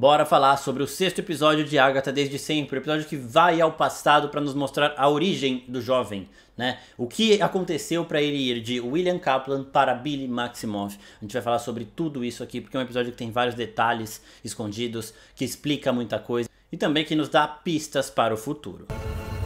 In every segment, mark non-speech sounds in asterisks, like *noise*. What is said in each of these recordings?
Bora falar sobre o sexto episódio de Agatha desde sempre, o episódio que vai ao passado para nos mostrar a origem do jovem, né? O que aconteceu para ele ir de William Kaplan para Billy Maximoff. A gente vai falar sobre tudo isso aqui porque é um episódio que tem vários detalhes escondidos, que explica muita coisa e também que nos dá pistas para o futuro. Música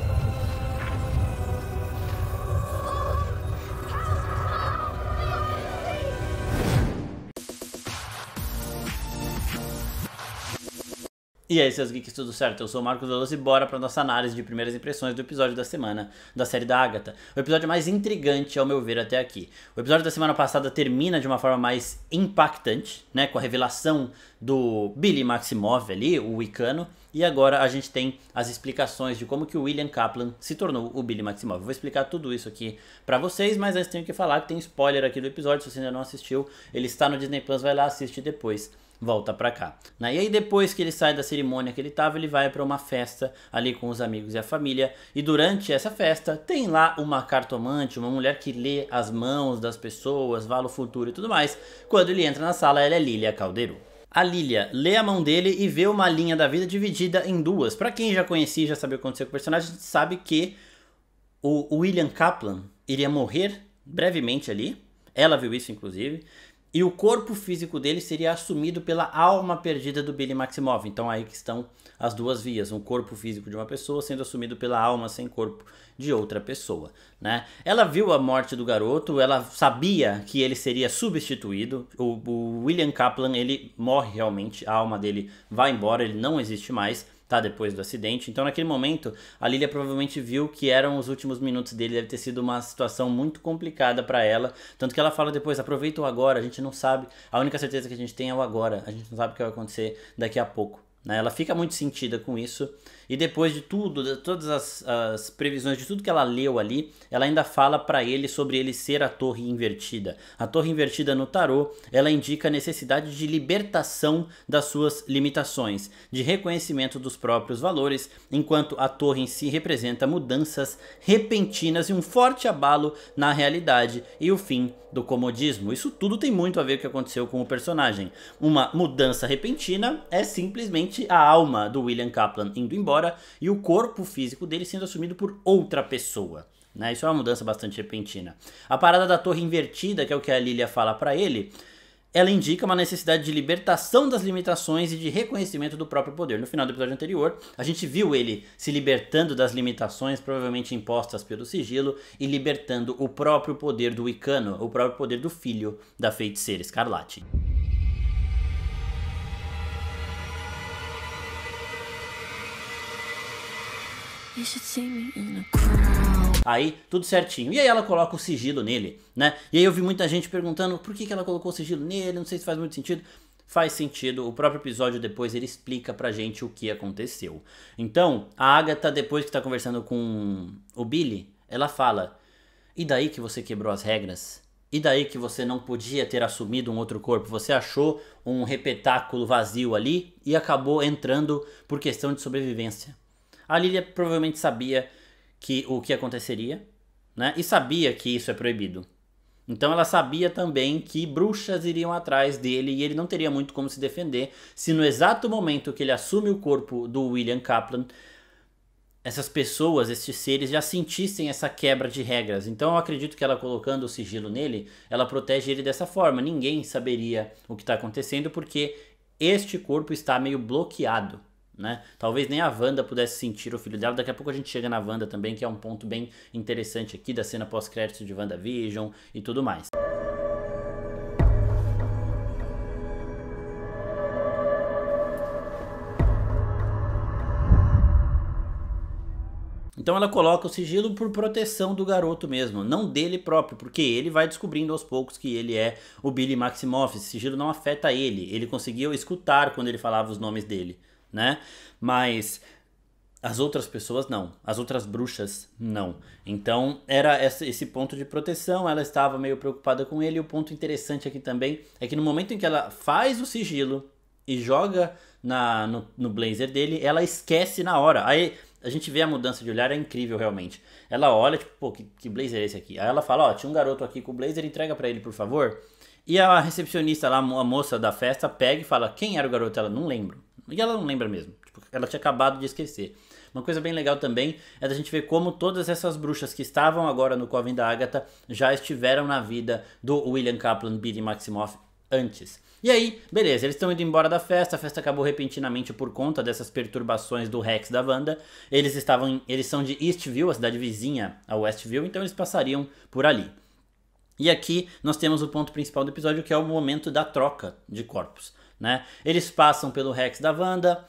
E aí, seus geeks, tudo certo? Eu sou o Marcos Veloso e bora para nossa análise de primeiras impressões do episódio da semana da série da Agatha. O episódio mais intrigante, ao meu ver, até aqui. O episódio da semana passada termina de uma forma mais impactante, né, com a revelação do Billy Maximov ali, o Wicano, e agora a gente tem as explicações de como que o William Kaplan se tornou o Billy Maximov. vou explicar tudo isso aqui para vocês, mas antes tenho que falar que tem spoiler aqui do episódio, se você ainda não assistiu, ele está no Disney Plus, vai lá, assiste depois volta para cá. Né? E aí depois que ele sai da cerimônia que ele tava, ele vai para uma festa ali com os amigos e a família. E durante essa festa tem lá uma cartomante, uma mulher que lê as mãos das pessoas, vala o futuro e tudo mais. Quando ele entra na sala, ela é Lilia Caldeiro. A Lilia lê a mão dele e vê uma linha da vida dividida em duas. Para quem já conhecia, e já sabia o que aconteceu com o personagem, sabe que o William Kaplan iria morrer brevemente ali. Ela viu isso, inclusive. E o corpo físico dele seria assumido pela alma perdida do Billy Maximov. Então aí que estão as duas vias, um corpo físico de uma pessoa sendo assumido pela alma sem corpo de outra pessoa, né? Ela viu a morte do garoto, ela sabia que ele seria substituído. O, o William Kaplan, ele morre realmente, a alma dele vai embora, ele não existe mais tá depois do acidente. Então, naquele momento, a Lilia provavelmente viu que eram os últimos minutos dele, deve ter sido uma situação muito complicada para ela. Tanto que ela fala depois: aproveita o agora, a gente não sabe. A única certeza que a gente tem é o agora, a gente não sabe o que vai acontecer daqui a pouco. Né? Ela fica muito sentida com isso. E depois de tudo, de todas as, as previsões, de tudo que ela leu ali, ela ainda fala para ele sobre ele ser a torre invertida. A torre invertida no tarô, ela indica a necessidade de libertação das suas limitações, de reconhecimento dos próprios valores, enquanto a torre em si representa mudanças repentinas e um forte abalo na realidade e o fim do comodismo. Isso tudo tem muito a ver com o que aconteceu com o personagem. Uma mudança repentina é simplesmente a alma do William Kaplan indo embora e o corpo físico dele sendo assumido por outra pessoa. Né? Isso é uma mudança bastante repentina. A parada da torre invertida, que é o que a Lilia fala para ele, ela indica uma necessidade de libertação das limitações e de reconhecimento do próprio poder. No final do episódio anterior, a gente viu ele se libertando das limitações, provavelmente impostas pelo sigilo, e libertando o próprio poder do Wicano, o próprio poder do filho da feiticeira escarlate. Aí, tudo certinho. E aí ela coloca o sigilo nele, né? E aí eu vi muita gente perguntando por que, que ela colocou o sigilo nele, não sei se faz muito sentido. Faz sentido, o próprio episódio depois ele explica pra gente o que aconteceu. Então, a Agatha, depois que tá conversando com o Billy, ela fala: E daí que você quebrou as regras? E daí que você não podia ter assumido um outro corpo? Você achou um repetáculo vazio ali e acabou entrando por questão de sobrevivência. A Lilia provavelmente sabia que o que aconteceria, né? E sabia que isso é proibido. Então ela sabia também que bruxas iriam atrás dele e ele não teria muito como se defender se no exato momento que ele assume o corpo do William Kaplan, essas pessoas, esses seres já sentissem essa quebra de regras. Então eu acredito que ela colocando o sigilo nele, ela protege ele dessa forma. Ninguém saberia o que está acontecendo porque este corpo está meio bloqueado. Né? Talvez nem a Wanda pudesse sentir o filho dela. Daqui a pouco a gente chega na Wanda também, que é um ponto bem interessante aqui da cena pós-crédito de WandaVision e tudo mais. Então ela coloca o sigilo por proteção do garoto mesmo, não dele próprio, porque ele vai descobrindo aos poucos que ele é o Billy Maximoff. Esse sigilo não afeta ele, ele conseguia escutar quando ele falava os nomes dele né? Mas as outras pessoas não, as outras bruxas não. Então era esse ponto de proteção, ela estava meio preocupada com ele. E o ponto interessante aqui também é que no momento em que ela faz o sigilo e joga na, no, no blazer dele, ela esquece na hora. Aí a gente vê a mudança de olhar, é incrível realmente. Ela olha, tipo, pô, que, que blazer é esse aqui? Aí ela fala: ó, tinha um garoto aqui com o blazer, entrega para ele, por favor. E a recepcionista lá, a moça da festa, pega e fala: Quem era o garoto? Ela não lembra. E ela não lembra mesmo. Tipo, ela tinha acabado de esquecer. Uma coisa bem legal também é da gente ver como todas essas bruxas que estavam agora no Coven da Agatha já estiveram na vida do William Kaplan, Billy Maximoff antes. E aí, beleza, eles estão indo embora da festa, a festa acabou repentinamente por conta dessas perturbações do Rex da Wanda. Eles estavam, em, eles são de Eastview, a cidade vizinha a Westview, então eles passariam por ali. E aqui nós temos o ponto principal do episódio, que é o momento da troca de corpos. Né? Eles passam pelo Rex da Wanda.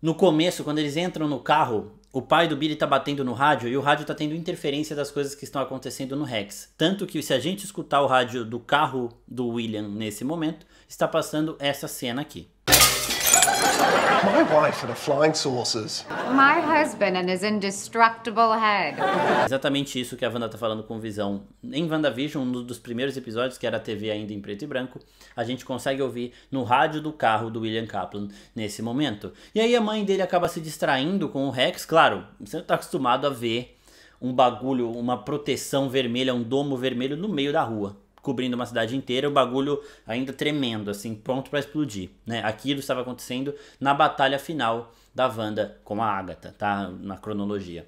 No começo, quando eles entram no carro, o pai do Billy tá batendo no rádio e o rádio tá tendo interferência das coisas que estão acontecendo no Rex. Tanto que se a gente escutar o rádio do carro do William nesse momento, está passando essa cena aqui. My wife and a flying saucers. My husband and his indestructible head. Exatamente isso que a Wanda tá falando com Visão. Em WandaVision, um dos primeiros episódios, que era a TV ainda em preto e branco, a gente consegue ouvir no rádio do carro do William Kaplan nesse momento. E aí a mãe dele acaba se distraindo com o Rex, claro, você tá acostumado a ver um bagulho, uma proteção vermelha, um domo vermelho no meio da rua cobrindo uma cidade inteira, o bagulho ainda tremendo, assim, pronto para explodir, né? Aquilo estava acontecendo na batalha final da Wanda com a Agatha, tá? Na cronologia.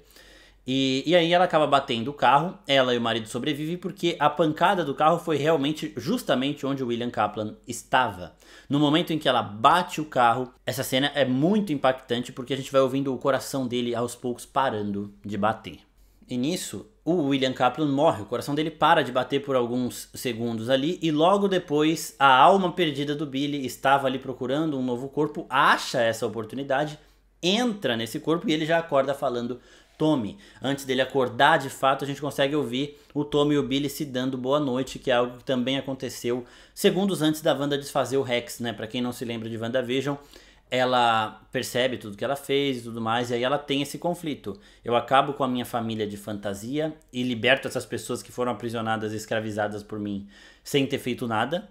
E, e, aí ela acaba batendo o carro, ela e o marido sobrevivem porque a pancada do carro foi realmente justamente onde o William Kaplan estava. No momento em que ela bate o carro, essa cena é muito impactante porque a gente vai ouvindo o coração dele aos poucos parando de bater. E nisso, o William Kaplan morre, o coração dele para de bater por alguns segundos ali, e logo depois a alma perdida do Billy estava ali procurando um novo corpo, acha essa oportunidade, entra nesse corpo e ele já acorda falando Tommy. Antes dele acordar de fato, a gente consegue ouvir o Tommy e o Billy se dando boa noite, que é algo que também aconteceu segundos antes da Wanda desfazer o Rex, né? Para quem não se lembra de WandaVision, Vision ela percebe tudo que ela fez e tudo mais, e aí ela tem esse conflito. Eu acabo com a minha família de fantasia e liberto essas pessoas que foram aprisionadas e escravizadas por mim sem ter feito nada,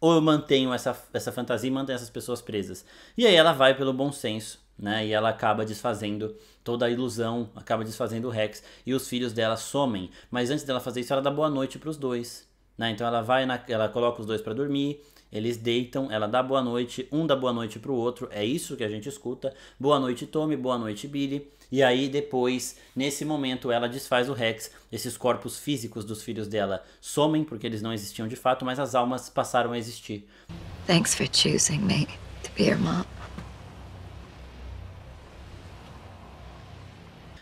ou eu mantenho essa, essa fantasia e mantenho essas pessoas presas. E aí ela vai pelo bom senso, né? E ela acaba desfazendo toda a ilusão, acaba desfazendo o Rex, e os filhos dela somem. Mas antes dela fazer isso, ela dá boa noite para os dois. Né? Então ela vai, na, ela coloca os dois para dormir, eles deitam, ela dá boa noite, um dá boa noite pro outro, é isso que a gente escuta. Boa noite, Tommy, boa noite, Billy. E aí depois, nesse momento, ela desfaz o Rex. Esses corpos físicos dos filhos dela somem porque eles não existiam de fato, mas as almas passaram a existir. Thanks for choosing me to be your mom.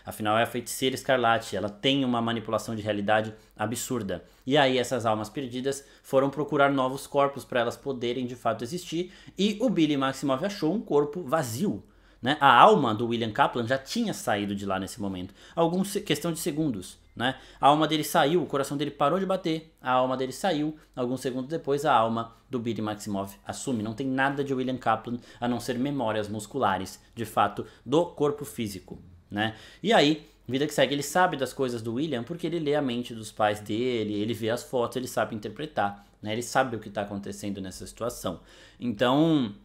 Afinal, é a feiticeira escarlate, ela tem uma manipulação de realidade absurda. E aí essas almas perdidas foram procurar novos corpos para elas poderem de fato existir, e o Billy Maximoff achou um corpo vazio. Né? A alma do William Kaplan já tinha saído de lá nesse momento, alguns questão de segundos. Né? A alma dele saiu, o coração dele parou de bater, a alma dele saiu, alguns segundos depois a alma do Billy Maximov assume. Não tem nada de William Kaplan a não ser memórias musculares, de fato, do corpo físico. Né? E aí Vida que segue, ele sabe das coisas do William porque ele lê a mente dos pais dele, ele vê as fotos, ele sabe interpretar, né? Ele sabe o que está acontecendo nessa situação. Então,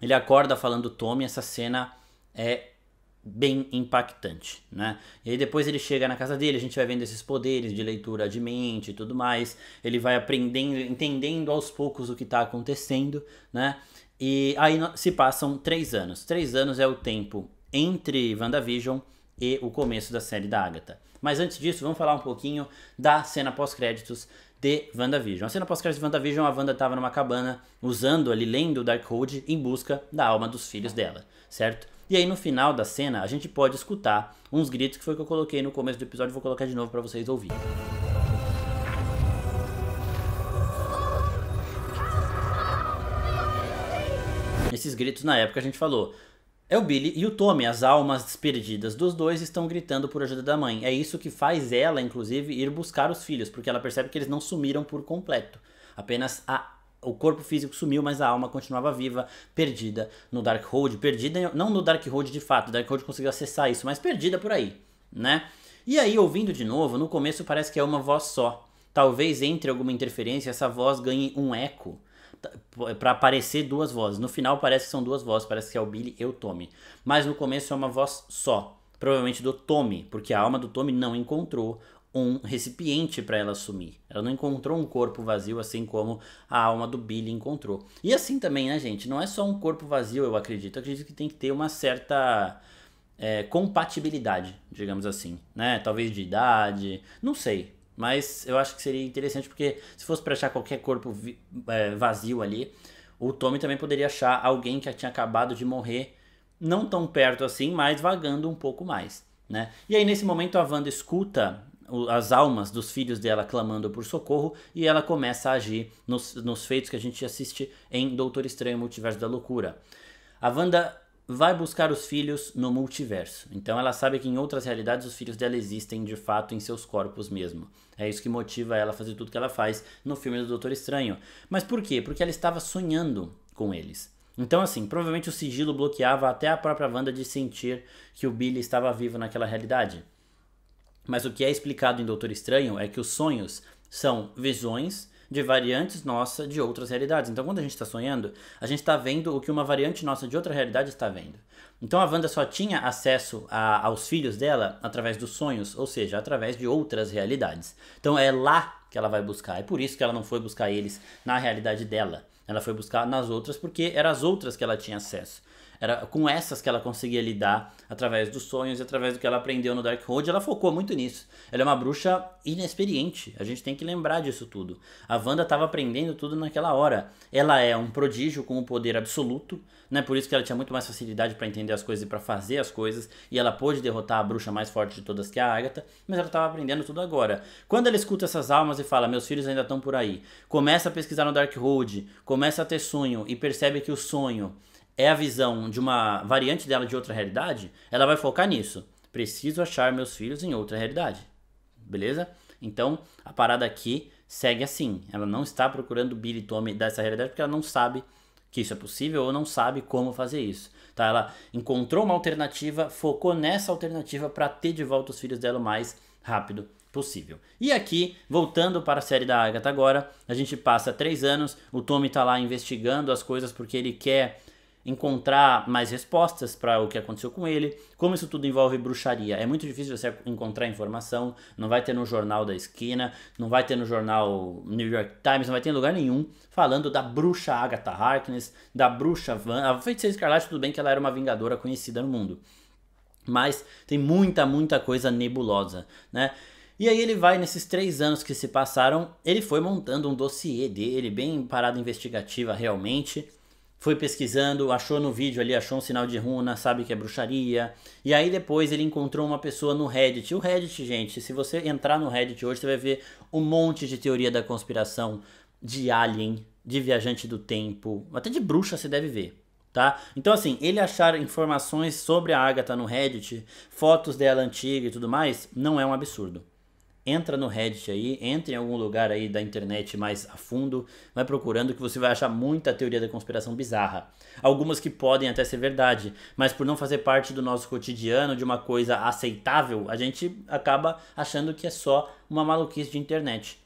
ele acorda falando Tommy, essa cena é bem impactante, né? E aí depois ele chega na casa dele, a gente vai vendo esses poderes de leitura de mente e tudo mais. Ele vai aprendendo, entendendo aos poucos o que está acontecendo, né? E aí se passam três anos. Três anos é o tempo entre WandaVision e o começo da série da Agatha. Mas antes disso, vamos falar um pouquinho da cena pós-créditos de WandaVision. A cena pós-créditos de WandaVision, a Wanda estava numa cabana, usando ali, lendo o Darkhold em busca da alma dos filhos dela, certo? E aí no final da cena, a gente pode escutar uns gritos que foi o que eu coloquei no começo do episódio, vou colocar de novo para vocês ouvirem. Esses gritos na época a gente falou, é o Billy e o Tommy, as almas perdidas dos dois, estão gritando por ajuda da mãe. É isso que faz ela, inclusive, ir buscar os filhos, porque ela percebe que eles não sumiram por completo. Apenas a o corpo físico sumiu, mas a alma continuava viva, perdida no Darkhold. Perdida, não no Darkhold de fato, o Darkhold conseguiu acessar isso, mas perdida por aí, né? E aí, ouvindo de novo, no começo parece que é uma voz só. Talvez entre alguma interferência, essa voz ganhe um eco para aparecer duas vozes. No final parece que são duas vozes, parece que é o Billy e o Tommy. Mas no começo é uma voz só, provavelmente do Tommy, porque a alma do Tommy não encontrou um recipiente para ela assumir. Ela não encontrou um corpo vazio assim como a alma do Billy encontrou. E assim também, né, gente? Não é só um corpo vazio, eu acredito. Eu acredito que tem que ter uma certa é, compatibilidade, digamos assim, né? Talvez de idade, não sei. Mas eu acho que seria interessante porque se fosse para achar qualquer corpo é, vazio ali, o Tommy também poderia achar alguém que tinha acabado de morrer, não tão perto assim, mas vagando um pouco mais, né? E aí nesse momento a Wanda escuta as almas dos filhos dela clamando por socorro e ela começa a agir nos, nos feitos que a gente assiste em Doutor Estranho Multiverso da Loucura. A Wanda vai buscar os filhos no multiverso. Então ela sabe que em outras realidades os filhos dela existem de fato em seus corpos mesmo. É isso que motiva ela a fazer tudo que ela faz no filme do Doutor Estranho. Mas por quê? Porque ela estava sonhando com eles. Então, assim, provavelmente o sigilo bloqueava até a própria Wanda de sentir que o Billy estava vivo naquela realidade. Mas o que é explicado em Doutor Estranho é que os sonhos são visões de variantes nossa de outras realidades. Então, quando a gente está sonhando, a gente está vendo o que uma variante nossa de outra realidade está vendo. Então, a Wanda só tinha acesso a, aos filhos dela através dos sonhos, ou seja, através de outras realidades. Então, é lá que ela vai buscar. É por isso que ela não foi buscar eles na realidade dela. Ela foi buscar nas outras porque eram as outras que ela tinha acesso. Era com essas que ela conseguia lidar através dos sonhos e através do que ela aprendeu no Darkhold. Ela focou muito nisso. Ela é uma bruxa inexperiente. A gente tem que lembrar disso tudo. A Wanda estava aprendendo tudo naquela hora. Ela é um prodígio com o um poder absoluto, né? Por isso que ela tinha muito mais facilidade para entender as coisas e para fazer as coisas. E ela pôde derrotar a bruxa mais forte de todas, que é a Agatha. Mas ela estava aprendendo tudo agora. Quando ela escuta essas almas e fala: Meus filhos ainda estão por aí. Começa a pesquisar no Darkhold. Começa a ter sonho e percebe que o sonho é a visão de uma variante dela de outra realidade, ela vai focar nisso. Preciso achar meus filhos em outra realidade. Beleza? Então, a parada aqui segue assim. Ela não está procurando Billy e Tommy dessa realidade porque ela não sabe que isso é possível ou não sabe como fazer isso. Tá? Ela encontrou uma alternativa, focou nessa alternativa para ter de volta os filhos dela o mais rápido possível. E aqui, voltando para a série da Agatha agora, a gente passa três anos, o Tommy está lá investigando as coisas porque ele quer encontrar mais respostas para o que aconteceu com ele. Como isso tudo envolve bruxaria, é muito difícil você encontrar informação, não vai ter no jornal da esquina, não vai ter no jornal New York Times, não vai ter em lugar nenhum falando da bruxa Agatha Harkness, da bruxa Van, a feiticeira escarlate, tudo bem que ela era uma vingadora conhecida no mundo. Mas tem muita, muita coisa nebulosa, né? E aí ele vai, nesses três anos que se passaram, ele foi montando um dossiê dele, bem parada investigativa realmente, foi pesquisando, achou no vídeo ali, achou um sinal de runa, sabe que é bruxaria. E aí depois ele encontrou uma pessoa no Reddit. O Reddit, gente, se você entrar no Reddit hoje, você vai ver um monte de teoria da conspiração de alien, de viajante do tempo, até de bruxa você deve ver. Tá? Então, assim, ele achar informações sobre a Agatha no Reddit, fotos dela antiga e tudo mais, não é um absurdo entra no Reddit aí, entra em algum lugar aí da internet mais a fundo, vai procurando que você vai achar muita teoria da conspiração bizarra. Algumas que podem até ser verdade, mas por não fazer parte do nosso cotidiano, de uma coisa aceitável, a gente acaba achando que é só uma maluquice de internet.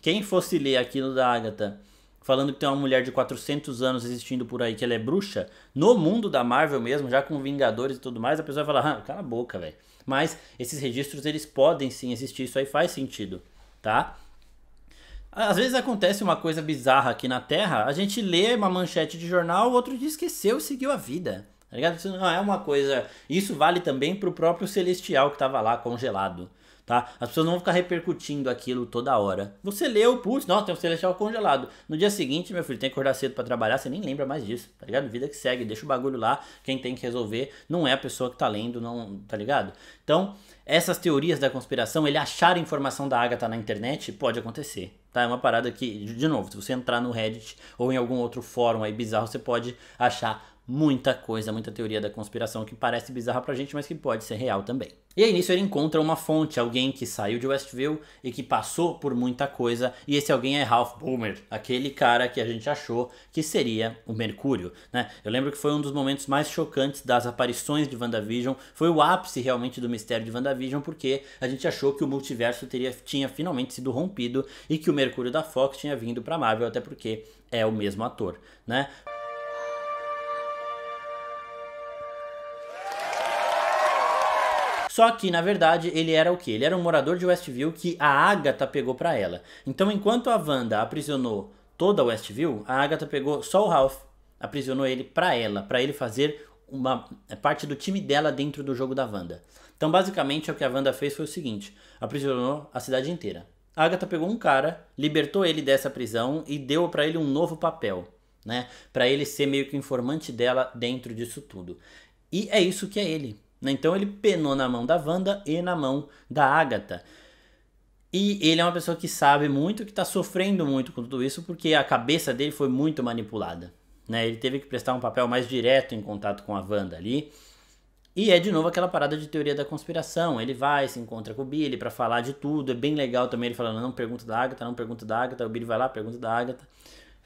Quem fosse ler aquilo da Agatha falando que tem uma mulher de 400 anos existindo por aí que ela é bruxa, no mundo da Marvel mesmo, já com Vingadores e tudo mais, a pessoa vai falar, ah, cala a boca, velho. Mas esses registros, eles podem sim existir, isso aí faz sentido, tá? Às vezes acontece uma coisa bizarra aqui na Terra, a gente lê uma manchete de jornal, o outro dia esqueceu e seguiu a vida. Tá ligado? Isso não é uma coisa. Isso vale também pro próprio celestial que tava lá congelado tá? As pessoas não vão ficar repercutindo aquilo toda hora. Você leu, putz, nossa, tem um celestial congelado. No dia seguinte, meu filho, tem que acordar cedo para trabalhar, você nem lembra mais disso, tá ligado? Vida que segue, deixa o bagulho lá, quem tem que resolver não é a pessoa que tá lendo, não, tá ligado? Então, essas teorias da conspiração, ele achar informação da Agatha na internet, pode acontecer. Tá? É uma parada que, de novo, se você entrar no Reddit ou em algum outro fórum aí bizarro, você pode achar muita coisa, muita teoria da conspiração que parece bizarra pra gente, mas que pode ser real também. E aí nisso ele encontra uma fonte, alguém que saiu de Westview e que passou por muita coisa, e esse alguém é Ralph Boomer, aquele cara que a gente achou que seria o Mercúrio, né? Eu lembro que foi um dos momentos mais chocantes das aparições de WandaVision, foi o ápice realmente do mistério de WandaVision, porque a gente achou que o multiverso teria, tinha finalmente sido rompido e que o Mercúrio da Fox tinha vindo para Marvel, até porque é o mesmo ator, né? Só que, na verdade, ele era o que? Ele era um morador de Westview que a Agatha pegou para ela. Então, enquanto a Wanda aprisionou toda Westview, a Agatha pegou só o Ralph, aprisionou ele para ela, para ele fazer uma é, parte do time dela dentro do jogo da Wanda. Então, basicamente, o que a Wanda fez foi o seguinte: aprisionou a cidade inteira. A Agatha pegou um cara, libertou ele dessa prisão e deu para ele um novo papel, né? Para ele ser meio que informante dela dentro disso tudo. E é isso que é ele. Né? Então ele penou na mão da Wanda e na mão da Agatha. E ele é uma pessoa que sabe muito, que está sofrendo muito com tudo isso, porque a cabeça dele foi muito manipulada. Né? Ele teve que prestar um papel mais direto em contato com a Wanda ali. E é de novo aquela parada de teoria da conspiração. Ele vai, se encontra com o Billy para falar de tudo. É bem legal também ele falando: não pergunta da Agatha, não pergunta da Agatha. O Billy vai lá, pergunta da Agatha.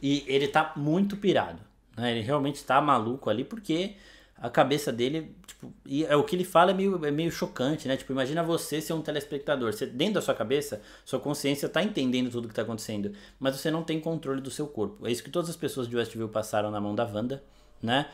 E ele tá muito pirado. Né? Ele realmente está maluco ali porque a cabeça dele, tipo, e é, o que ele fala é meio, é meio chocante, né? Tipo, imagina você ser um telespectador. Você, dentro da sua cabeça, sua consciência está entendendo tudo que está acontecendo, mas você não tem controle do seu corpo. É isso que todas as pessoas de Westview passaram na mão da Wanda, né?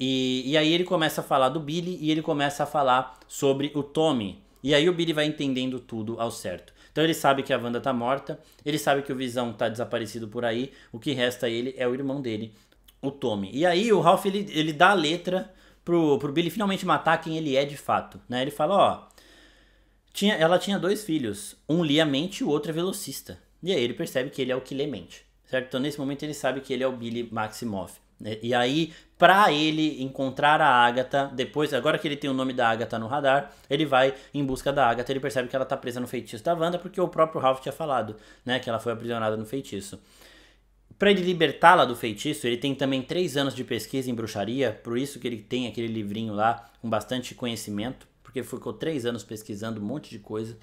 E, e aí ele começa a falar do Billy e ele começa a falar sobre o Tommy. E aí o Billy vai entendendo tudo ao certo. Então ele sabe que a Wanda tá morta, ele sabe que o Visão tá desaparecido por aí, o que resta a ele é o irmão dele, o Tommy. E aí o Ralph ele, ele dá a letra pro, pro Billy finalmente matar quem ele é de fato, né? Ele fala, ó, tinha, ela tinha dois filhos, um lia mente e o outro é velocista. E aí ele percebe que ele é o que lê mente, certo? Então nesse momento ele sabe que ele é o Billy Maximoff. Né? E aí, para ele encontrar a Agatha, depois, agora que ele tem o nome da Agatha no radar, ele vai em busca da Agatha, ele percebe que ela tá presa no feitiço da Wanda, porque o próprio Ralph tinha falado, né, que ela foi aprisionada no feitiço. Para ele libertá-la do feitiço, ele tem também três anos de pesquisa em bruxaria, por isso que ele tem aquele livrinho lá com bastante conhecimento, porque ficou três anos pesquisando um monte de coisa.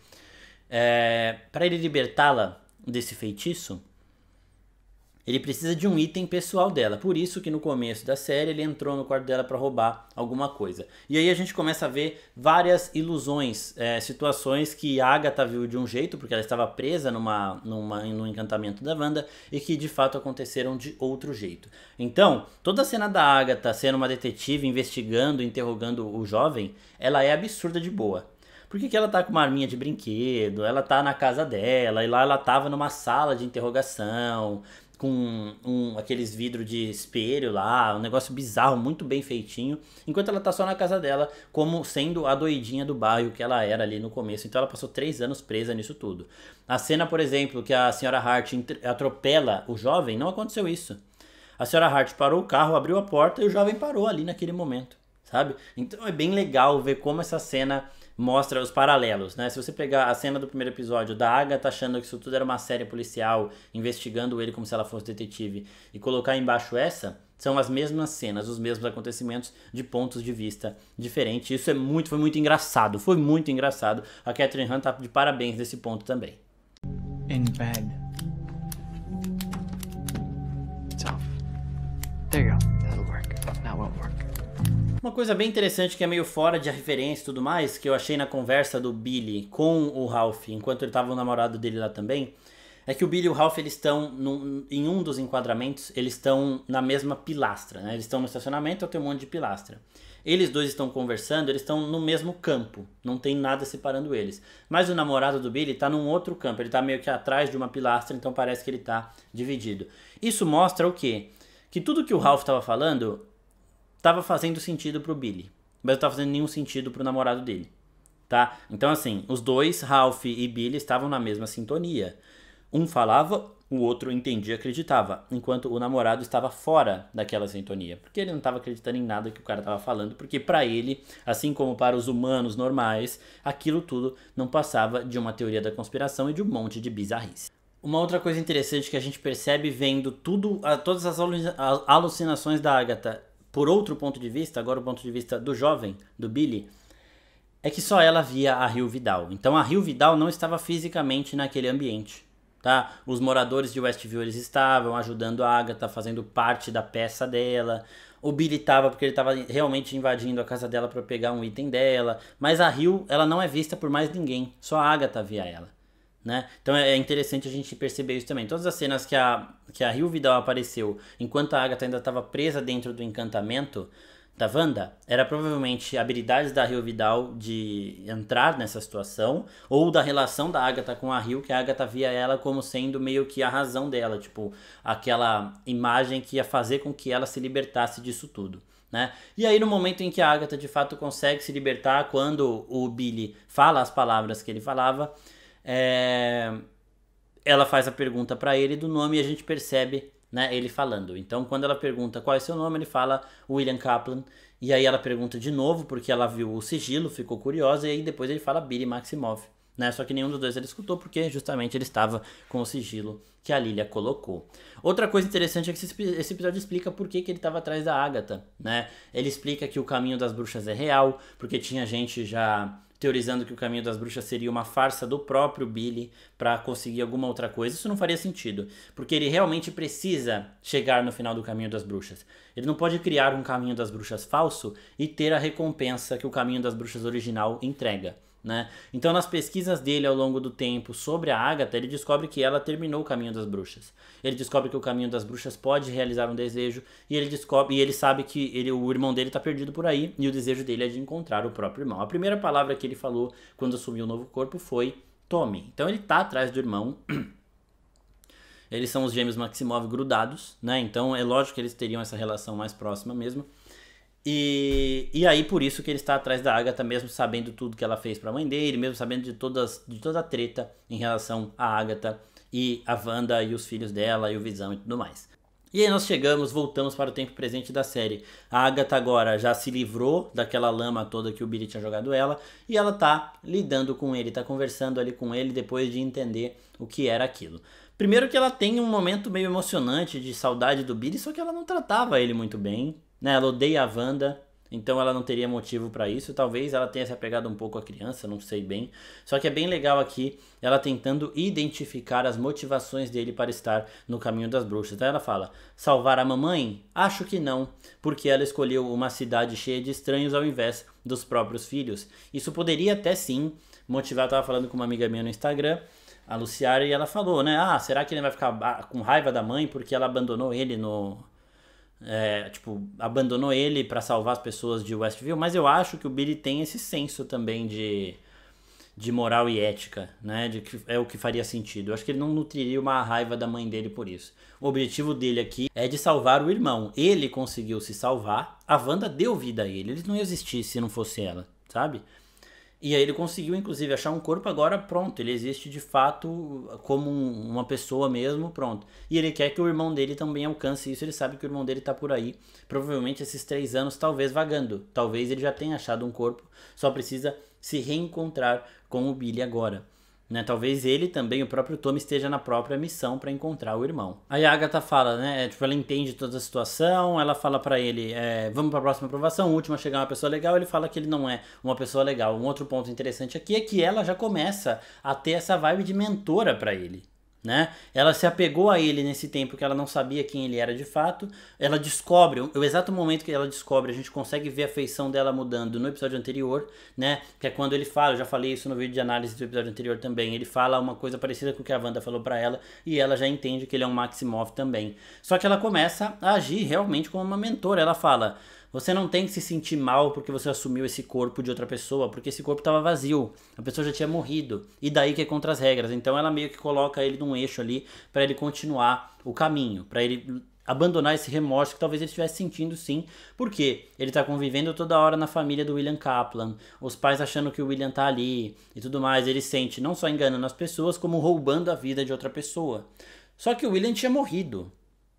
É, para ele libertá-la desse feitiço, ele precisa de um item pessoal dela, por isso que no começo da série ele entrou no quarto dela para roubar alguma coisa. E aí a gente começa a ver várias ilusões, é, situações que Agatha viu de um jeito, porque ela estava presa numa, numa, num encantamento da Wanda, e que de fato aconteceram de outro jeito. Então, toda a cena da Agatha sendo uma detetive, investigando, interrogando o jovem, ela é absurda de boa. Por que, que, ela tá com uma arminha de brinquedo? Ela tá na casa dela, e lá ela tava numa sala de interrogação com um, aqueles vidros de espelho lá, um negócio bizarro, muito bem feitinho, enquanto ela tá só na casa dela, como sendo a doidinha do bairro que ela era ali no começo. Então ela passou três anos presa nisso tudo. A cena, por exemplo, que a senhora Hart atropela o jovem, não aconteceu isso. A senhora Hart parou o carro, abriu a porta e o jovem parou ali naquele momento, sabe? Então é bem legal ver como essa cena mostra os paralelos, né? Se você pegar a cena do primeiro episódio da Agatha tá achando que isso tudo era uma série policial, investigando ele como se ela fosse detetive, e colocar embaixo essa, são as mesmas cenas, os mesmos acontecimentos de pontos de vista diferentes. Isso é muito, foi muito engraçado, foi muito engraçado. A Catherine Hunt tá de parabéns nesse ponto também. In bed. It's off. There you go. That'll work. That won't work. Uma coisa bem interessante que é meio fora de referência e tudo mais, que eu achei na conversa do Billy com o Ralph, enquanto ele estava o namorado dele lá também, é que o Billy e o Ralph eles estão em um dos enquadramentos, eles estão na mesma pilastra, né? Eles estão no estacionamento, tem um monte de pilastra. Eles dois estão conversando, eles estão no mesmo campo, não tem nada separando eles. Mas o namorado do Billy está num outro campo, ele está meio que atrás de uma pilastra, então parece que ele está dividido. Isso mostra o quê? Que tudo que o Ralph estava falando tava fazendo sentido pro Billy, mas não tava fazendo nenhum sentido pro namorado dele, tá? Então, assim, os dois, Ralph e Billy, estavam na mesma sintonia. Um falava, o outro entendia e acreditava, enquanto o namorado estava fora daquela sintonia, porque ele não estava acreditando em nada que o cara estava falando, porque para ele, assim como para os humanos normais, aquilo tudo não passava de uma teoria da conspiração e de um monte de bizarrice. Uma outra coisa interessante que a gente percebe vendo tudo, todas as alucinações da Agatha por outro ponto de vista, agora o ponto de vista do jovem, do Billy, é que só ela via a Rio Vidal. Então a Rio Vidal não estava fisicamente naquele ambiente. Tá? Os moradores de Westview eles estavam ajudando a Agatha, fazendo parte da peça dela. O Billy estava porque ele estava realmente invadindo a casa dela para pegar um item dela, mas a Rio, ela não é vista por mais ninguém, só a Agatha via ela. Né? Então é, é interessante a gente perceber isso também. Todas as cenas que a, que a Rio Vidal apareceu enquanto a Agatha ainda estava presa dentro do encantamento da Wanda, era provavelmente habilidades da Rio Vidal de entrar nessa situação, ou da relação da Agatha com a Rio, que a Agatha via ela como sendo meio que a razão dela, tipo, aquela imagem que ia fazer com que ela se libertasse disso tudo. Né? E aí no momento em que a Agatha de fato consegue se libertar, quando o Billy fala as palavras que ele falava, é, ela faz a pergunta para ele do nome e a gente percebe né, ele falando. Então, quando ela pergunta qual é seu nome, ele fala William Kaplan. E aí ela pergunta de novo, porque ela viu o sigilo, ficou curiosa, e aí depois ele fala Billy Maximov. Né? Só que nenhum dos dois ele escutou, porque justamente ele estava com o sigilo que a Lilia colocou. Outra coisa interessante é que esse episódio explica por que, que ele estava atrás da Agatha. Né? Ele explica que o caminho das bruxas é real, porque tinha gente já teorizando que o caminho das bruxas seria uma farsa do próprio Billy para conseguir alguma outra coisa. Isso não faria sentido, porque ele realmente precisa chegar no final do caminho das bruxas. Ele não pode criar um caminho das bruxas falso e ter a recompensa que o caminho das bruxas original entrega. Né? Então, nas pesquisas dele ao longo do tempo sobre a Ágata, ele descobre que ela terminou o caminho das bruxas. Ele descobre que o caminho das bruxas pode realizar um desejo e ele descobre e ele sabe que ele, o irmão dele está perdido por aí e o desejo dele é de encontrar o próprio irmão. A primeira palavra que ele falou quando assumiu o novo corpo foi tome. Então ele está atrás do irmão. *clears throat* Eles são os gêmeos Maximov grudados, né? Então é lógico que eles teriam essa relação mais próxima mesmo. E, e aí por isso que ele está atrás da Agatha, mesmo sabendo tudo que ela fez para a mãe dele, mesmo sabendo de, todas, de toda a treta em relação à Agatha e a Wanda e os filhos dela e o Visão e tudo mais. E aí nós chegamos, voltamos para o tempo presente da série. A Agatha agora já se livrou daquela lama toda que o Billy tinha jogado ela e ela tá lidando com ele, tá conversando ali com ele depois de entender o que era aquilo. Primeiro que ela tem um momento meio emocionante de saudade do Billy, só que ela não tratava ele muito bem, né? Ela odeia a Wanda, então ela não teria motivo para isso. Talvez ela tenha se apegado um pouco à criança, não sei bem. Só que é bem legal aqui ela tentando identificar as motivações dele para estar no caminho das bruxas. Então ela fala: salvar a mamãe? Acho que não, porque ela escolheu uma cidade cheia de estranhos ao invés dos próprios filhos. Isso poderia até sim motivar. Eu tava falando com uma amiga minha no Instagram a Luciara e ela falou, né? Ah, será que ele vai ficar com raiva da mãe porque ela abandonou ele no, é, tipo, abandonou ele para salvar as pessoas de Westview, mas eu acho que o Billy tem esse senso também de, de moral e ética, né? De que é o que faria sentido. Eu acho que ele não nutriria uma raiva da mãe dele por isso. O objetivo dele aqui é de salvar o irmão. Ele conseguiu se salvar, a Wanda deu vida a ele. Ele não ia existir se não fosse ela, sabe? E aí ele conseguiu, inclusive, achar um corpo agora pronto. Ele existe de fato como um, uma pessoa mesmo, pronto. E ele quer que o irmão dele também alcance isso. Ele sabe que o irmão dele está por aí, provavelmente esses três anos, talvez vagando. Talvez ele já tenha achado um corpo, só precisa se reencontrar com o Billy agora. Né? Talvez ele também, o próprio Tommy, esteja na própria missão para encontrar o irmão. Aí a Agatha fala, né? É, tipo, ela entende toda a situação, ela fala para ele, é, vamos para a próxima aprovação, o último a chegar é uma pessoa legal, ele fala que ele não é uma pessoa legal. Um outro ponto interessante aqui é que ela já começa a ter essa vibe de mentora para ele. Né? Ela se apegou a ele nesse tempo que ela não sabia quem ele era de fato. Ela descobre, o exato momento que ela descobre, a gente consegue ver a feição dela mudando no episódio anterior, né? Que é quando ele fala, eu já falei isso no vídeo de análise do episódio anterior também. Ele fala uma coisa parecida com o que a Wanda falou para ela e ela já entende que ele é um Maximov também. Só que ela começa a agir realmente como uma mentora. Ela fala: você não tem que se sentir mal porque você assumiu esse corpo de outra pessoa, porque esse corpo estava vazio, a pessoa já tinha morrido. E daí que é contra as regras. Então ela meio que coloca ele num eixo ali para ele continuar o caminho, para ele abandonar esse remorso que talvez ele estivesse sentindo sim, porque ele está convivendo toda hora na família do William Kaplan, os pais achando que o William tá ali e tudo mais, ele sente não só enganando as pessoas, como roubando a vida de outra pessoa. Só que o William tinha morrido.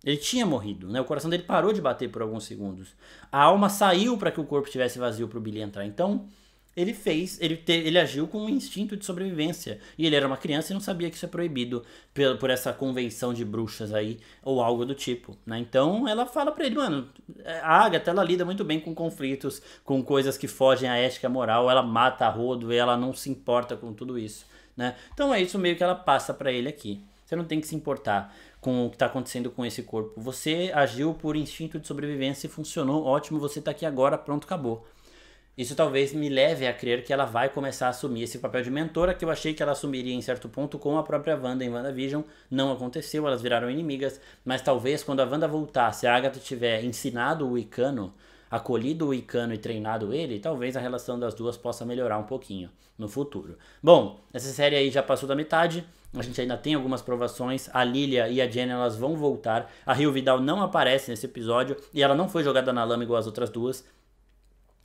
Ele tinha morrido, né? O coração dele parou de bater por alguns segundos. A alma saiu para que o corpo estivesse vazio para o Billy entrar. Então, ele fez, ele, te, ele agiu com um instinto de sobrevivência. E ele era uma criança e não sabia que isso é proibido por, por essa convenção de bruxas aí, ou algo do tipo, né? Então ela fala para ele, mano, é, a Agatha, ela lida muito bem com conflitos, com coisas que fogem à ética moral, ela mata a rodo e ela não se importa com tudo isso, né? Então é isso meio que ela passa para ele aqui. Você não tem que se importar com o que está acontecendo com esse corpo. Você agiu por instinto de sobrevivência e funcionou, ótimo, você está aqui agora, pronto, acabou. Isso talvez me leve a crer que ela vai começar a assumir esse papel de mentora que eu achei que ela assumiria em certo ponto com a própria Wanda em WandaVision. Não aconteceu, elas viraram inimigas, mas talvez quando a Wanda voltar, se a Agatha tiver ensinado o Icano, acolhido o Icano e treinado ele, talvez a relação das duas possa melhorar um pouquinho no futuro. Bom, essa série aí já passou da metade. A gente ainda tem algumas provações. A Lilia e a Jenny elas vão voltar. A Rio Vidal não aparece nesse episódio e ela não foi jogada na lama igual as outras duas.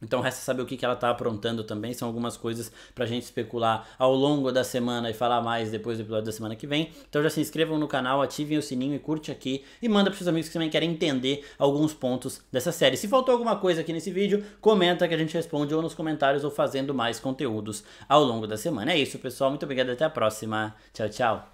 Então resta saber o que, que ela está aprontando também. São algumas coisas para a gente especular ao longo da semana e falar mais depois do episódio da semana que vem. Então já se inscrevam no canal, ativem o sininho e curte aqui e manda para seus amigos que também querem entender alguns pontos dessa série. Se faltou alguma coisa aqui nesse vídeo, comenta que a gente responde ou nos comentários ou fazendo mais conteúdos ao longo da semana. É isso, pessoal. Muito obrigado até a próxima. Tchau, tchau.